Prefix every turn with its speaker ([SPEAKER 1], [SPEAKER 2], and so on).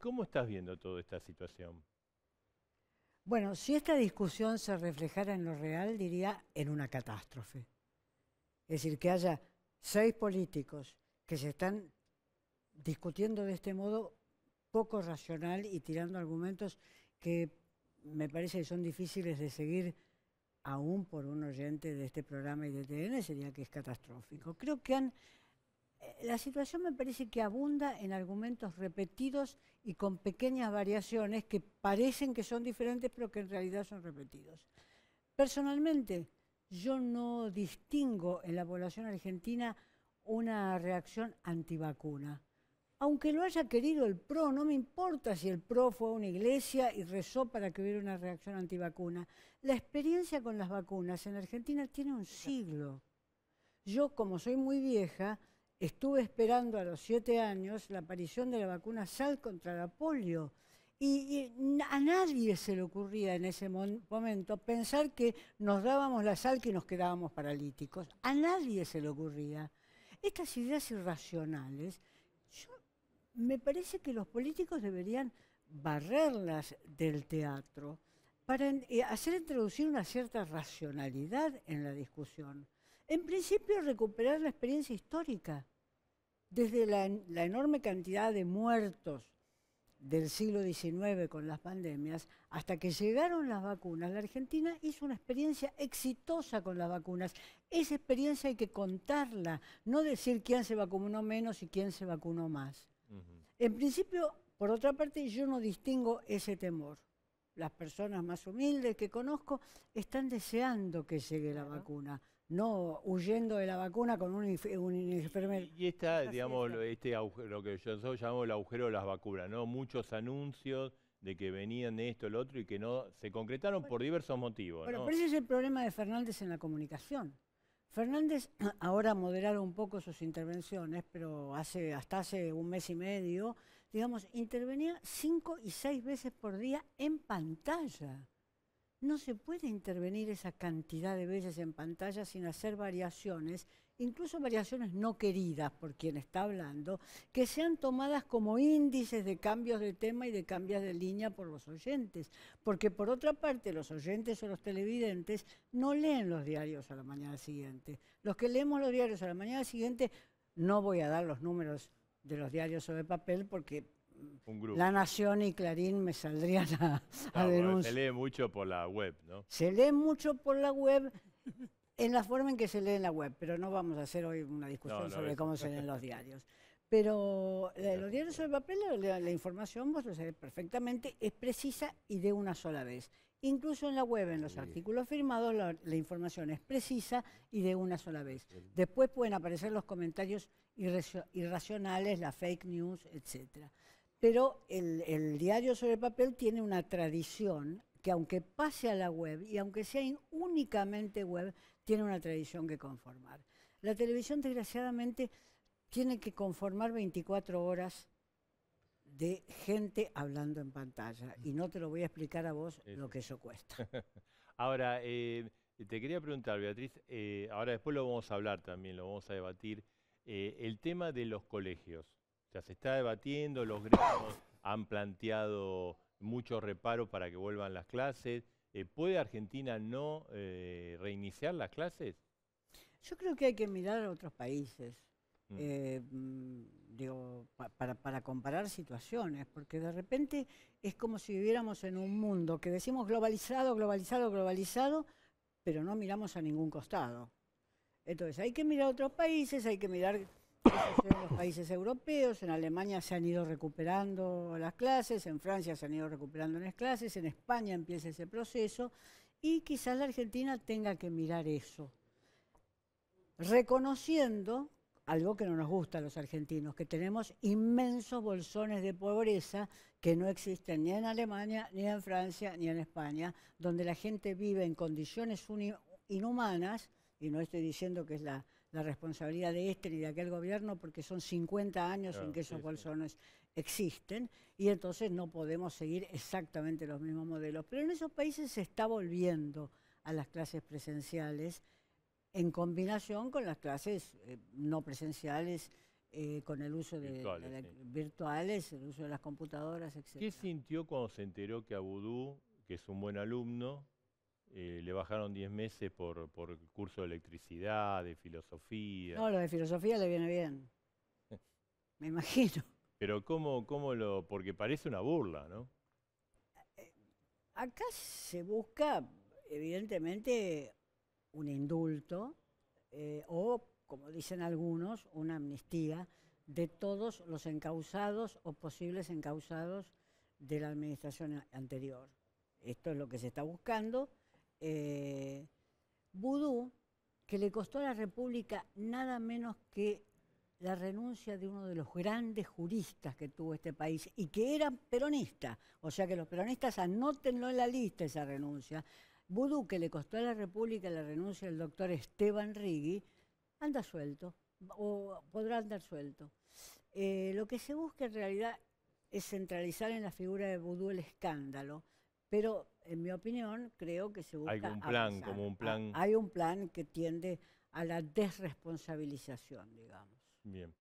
[SPEAKER 1] ¿Cómo estás viendo toda esta situación?
[SPEAKER 2] Bueno, si esta discusión se reflejara en lo real, diría en una catástrofe. Es decir, que haya seis políticos que se están discutiendo de este modo poco racional y tirando argumentos que me parece que son difíciles de seguir aún por un oyente de este programa y de TN, sería que es catastrófico. Creo que han eh, la situación me parece que abunda en argumentos repetidos y con pequeñas variaciones que parecen que son diferentes, pero que en realidad son repetidos. Personalmente, yo no distingo en la población argentina una reacción antivacuna. Aunque lo haya querido el PRO, no me importa si el PRO fue a una iglesia y rezó para que hubiera una reacción antivacuna. La experiencia con las vacunas en Argentina tiene un siglo. Yo, como soy muy vieja, Estuve esperando a los siete años la aparición de la vacuna sal contra la polio. Y, a nadie se le ocurría en ese momento pensar que nos dábamos la sal que nos quedábamos paralíticos. A nadie se le ocurría. Estas ideas irracionales, me parece que los políticos deberían barrerlas del teatro para eh, hacer introducir una cierta racionalidad en la discusión. En principio, recuperar la experiencia histórica, desde la, enorme cantidad de muertos del siglo XIX con las pandemias, hasta que llegaron las vacunas, la Argentina hizo una experiencia exitosa con las vacunas. Esa experiencia hay que contarla, no decir quién se vacunó menos y quién se vacunó más. En principio, por otra parte, yo no distingo ese temor. Las personas más humildes que conozco están deseando que llegue la vacuna no huyendo de la vacuna con un, enfermero.
[SPEAKER 1] Y está, digamos, este agujero, lo que nosotros llamamos el agujero de las vacunas, ¿no? Muchos anuncios de que venían esto, el otro, y que no se concretaron por diversos motivos. Bueno, pero ese es
[SPEAKER 2] el problema de Fernández en la comunicación. Fernández ahora moderaron un poco sus intervenciones, pero hace, hasta hace un mes y medio, digamos, intervenía cinco y seis veces por día en pantalla. No se puede intervenir esa cantidad de veces en pantalla sin hacer variaciones, incluso variaciones no queridas por quien está hablando, que sean tomadas como índices de cambios de tema y de cambios de línea por los oyentes. Porque por otra parte, los oyentes o los televidentes no leen los diarios a la mañana siguiente. Los que leemos los diarios a la mañana siguiente, no voy a dar los números de los diarios sobre papel porque la Nación y Clarín me saldrían a, ah, denunciar. Se
[SPEAKER 1] lee mucho por la web, ¿no? Se
[SPEAKER 2] lee mucho por la web en la forma en que se lee en la web, pero no vamos a hacer hoy una discusión sobre cómo se leen los diarios. Pero los diarios sobre papel, la, información, vos lo sabés perfectamente, es precisa y de una sola vez. Incluso en la web, en los artículos firmados, la, información es precisa y de una sola vez. Después pueden aparecer los comentarios irracionales, la fake news, etcétera. Pero el, diario sobre papel tiene una tradición que aunque pase a la web y aunque sea únicamente web, tiene una tradición que conformar. La televisión, desgraciadamente, tiene que conformar 24 horas de gente hablando en pantalla. Y no te lo voy a explicar a vos lo que eso cuesta.
[SPEAKER 1] ahora, eh, te quería preguntar, Beatriz, eh, ahora después lo vamos a hablar también, lo vamos a debatir, eh, el tema de los colegios se está debatiendo, los gremios han planteado muchos reparos para que vuelvan las clases. Eh, ¿Puede Argentina no eh, reiniciar las clases?
[SPEAKER 2] Yo creo que hay que mirar a otros países, mm. Eh, mm, digo, para, para, comparar situaciones, porque de repente es como si viviéramos en un mundo que decimos globalizado, globalizado, globalizado, pero no miramos a ningún costado. Entonces hay que mirar a otros países, hay que mirar en los países europeos, en Alemania se han ido recuperando las clases, en Francia se han ido recuperando las clases, en España empieza ese proceso y quizás la Argentina tenga que mirar eso, reconociendo algo que no nos gusta a los argentinos, que tenemos inmensos bolsones de pobreza que no existen ni en Alemania, ni en Francia, ni en España, donde la gente vive en condiciones inhumanas, y no estoy diciendo que es la, la responsabilidad de este ni de aquel gobierno porque son 50 años en que esos bolsones existen y entonces no podemos seguir exactamente los mismos modelos. Pero en esos países se está volviendo a las clases presenciales en combinación con las clases eh, no presenciales, eh, con el uso de virtuales, el uso de las computadoras, etc.
[SPEAKER 1] ¿Qué sintió cuando se enteró que Abudú, que es un buen alumno, eh, le bajaron 10 meses por, por curso de electricidad, de filosofía. No, lo de
[SPEAKER 2] filosofía le viene bien. Me imagino.
[SPEAKER 1] Pero ¿cómo, lo...? Porque parece una burla, ¿no?
[SPEAKER 2] Eh, acá se busca, evidentemente, un indulto eh, o, como dicen algunos, una amnistía de todos los encausados o posibles encausados de la administración anterior. Esto es lo que se está buscando eh, que le costó a la República nada menos que la renuncia de uno de los grandes juristas que tuvo este país y que era peronista. O sea que los peronistas anótenlo en la lista esa renuncia. Vudú, que le costó a la República la renuncia del doctor Esteban Rigui, anda suelto, o podrá andar suelto. Eh, lo que se busca en realidad es centralizar en la figura de Vudú el escándalo, pero en mi opinión, creo que se busca. Hay un plan, como un ah, plan. Hay un plan que tiende a la desresponsabilización,
[SPEAKER 1] digamos. Bien.